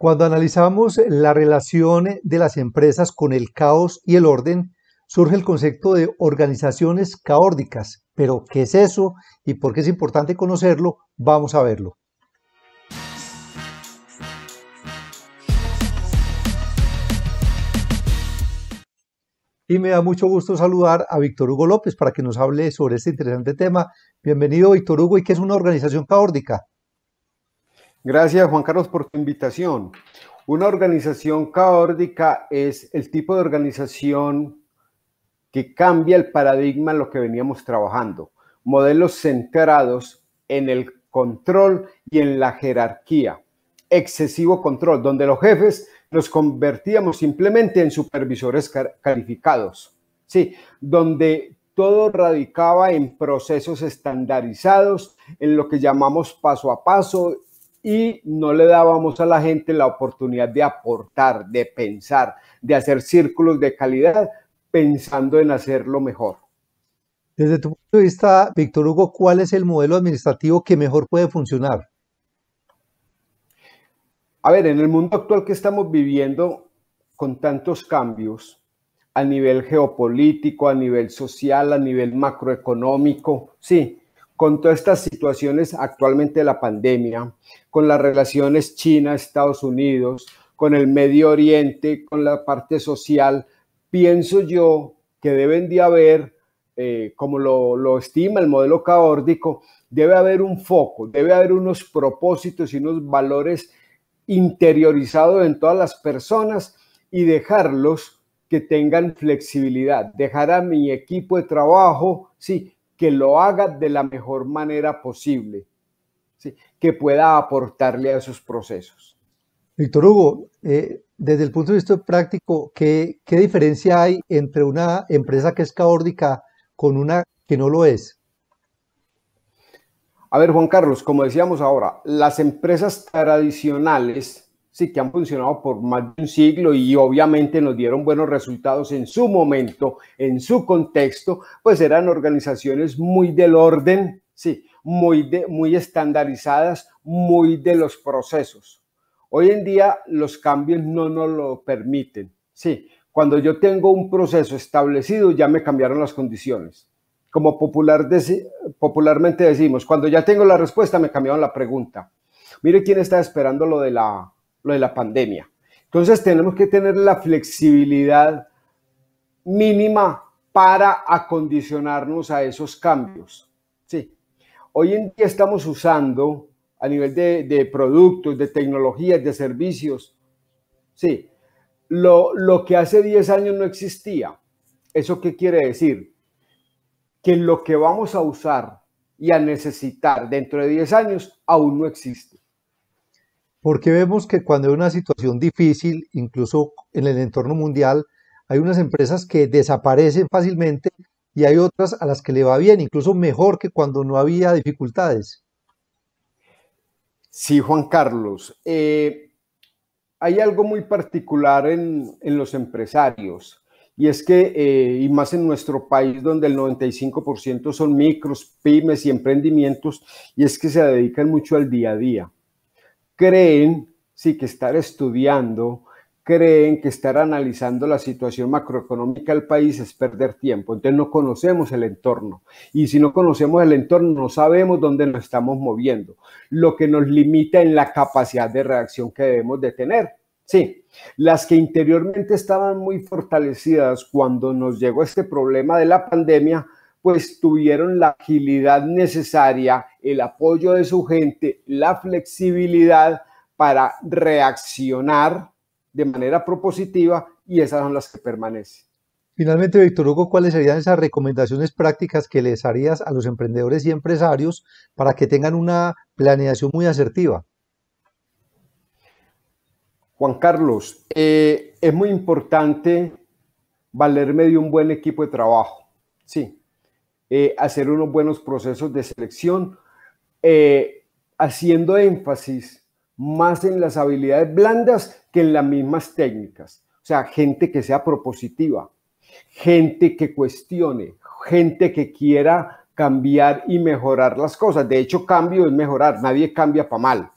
Cuando analizamos la relación de las empresas con el caos y el orden, surge el concepto de organizaciones caórdicas. Pero, ¿qué es eso y por qué es importante conocerlo? Vamos a verlo. Y me da mucho gusto saludar a Víctor Hugo López para que nos hable sobre este interesante tema. Bienvenido, Víctor Hugo. ¿Y qué es una organización caórdica? Gracias, Juan Carlos, por tu invitación. Una organización caórdica es el tipo de organización que cambia el paradigma en lo que veníamos trabajando. Modelos centrados en el control y en la jerarquía. Excesivo control, donde los jefes nos convertíamos simplemente en supervisores calificados. Sí, donde todo radicaba en procesos estandarizados, en lo que llamamos paso a paso y no le dábamos a la gente la oportunidad de aportar, de pensar, de hacer círculos de calidad pensando en hacerlo mejor. Desde tu punto de vista, Víctor Hugo, ¿cuál es el modelo administrativo que mejor puede funcionar? A ver, en el mundo actual que estamos viviendo, con tantos cambios a nivel geopolítico, a nivel social, a nivel macroeconómico, sí, con todas estas situaciones actualmente de la pandemia, con las relaciones China-Estados Unidos, con el Medio Oriente, con la parte social, pienso yo que deben de haber, eh, como lo, lo estima el modelo caórdico, debe haber un foco, debe haber unos propósitos y unos valores interiorizados en todas las personas y dejarlos que tengan flexibilidad, dejar a mi equipo de trabajo, sí, que lo haga de la mejor manera posible, que pueda aportarle a esos procesos. Víctor Hugo, eh, desde el punto de vista práctico, ¿qué, ¿qué diferencia hay entre una empresa que es caórdica con una que no lo es? A ver, Juan Carlos, como decíamos ahora, las empresas tradicionales sí, que han funcionado por más de un siglo y obviamente nos dieron buenos resultados en su momento, en su contexto, pues eran organizaciones muy del orden, sí, muy, muy estandarizadas, muy de los procesos. Hoy en día los cambios no nos lo permiten, sí. Cuando yo tengo un proceso establecido, ya me cambiaron las condiciones. Como popular popularmente decimos, cuando ya tengo la respuesta, me cambiaron la pregunta. Mire quién está esperando lo de la lo de la pandemia. Entonces tenemos que tener la flexibilidad mínima para acondicionarnos a esos cambios. Sí. Hoy en día estamos usando a nivel de, productos, de tecnologías, de servicios, sí, lo, lo que hace 10 años no existía. ¿Eso qué quiere decir? Que lo que vamos a usar y a necesitar dentro de 10 años aún no existe. Porque vemos que cuando hay una situación difícil, incluso en el entorno mundial, hay unas empresas que desaparecen fácilmente y hay otras a las que le va bien, incluso mejor que cuando no había dificultades. Sí, Juan Carlos. Eh, hay algo muy particular en, los empresarios y es que, eh, y más en nuestro país donde el 95% son micros, pymes y emprendimientos, y es que se dedican mucho al día a día creen, sí, que estar estudiando, creen que estar analizando la situación macroeconómica del país es perder tiempo. Entonces no conocemos el entorno. Y si no conocemos el entorno, no sabemos dónde nos estamos moviendo, lo que nos limita en la capacidad de reacción que debemos de tener. Sí, las que interiormente estaban muy fortalecidas cuando nos llegó este problema de la pandemia, pues tuvieron la agilidad necesaria el apoyo de su gente, la flexibilidad para reaccionar de manera propositiva y esas son las que permanecen. Finalmente, Víctor Hugo, ¿cuáles serían esas recomendaciones prácticas que les harías a los emprendedores y empresarios para que tengan una planeación muy asertiva? Juan Carlos, eh, es muy importante valerme de un buen equipo de trabajo, sí, eh, hacer unos buenos procesos de selección eh, haciendo énfasis más en las habilidades blandas que en las mismas técnicas. O sea, gente que sea propositiva, gente que cuestione, gente que quiera cambiar y mejorar las cosas. De hecho, cambio es mejorar, nadie cambia para mal.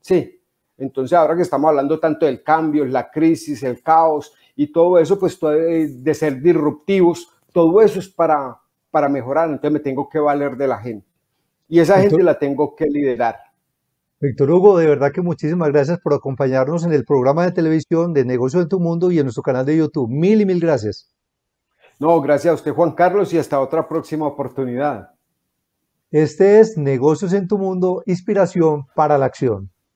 Sí. Entonces, ahora que estamos hablando tanto del cambio, la crisis, el caos y todo eso, pues eh, de ser disruptivos, todo eso es para, para mejorar. Entonces me tengo que valer de la gente. Y esa gente la tengo que liderar. Víctor Hugo, de verdad que muchísimas gracias por acompañarnos en el programa de televisión de Negocios en tu Mundo y en nuestro canal de YouTube. Mil y mil gracias. No, gracias a usted, Juan Carlos, y hasta otra próxima oportunidad. Este es Negocios en tu Mundo, inspiración para la acción.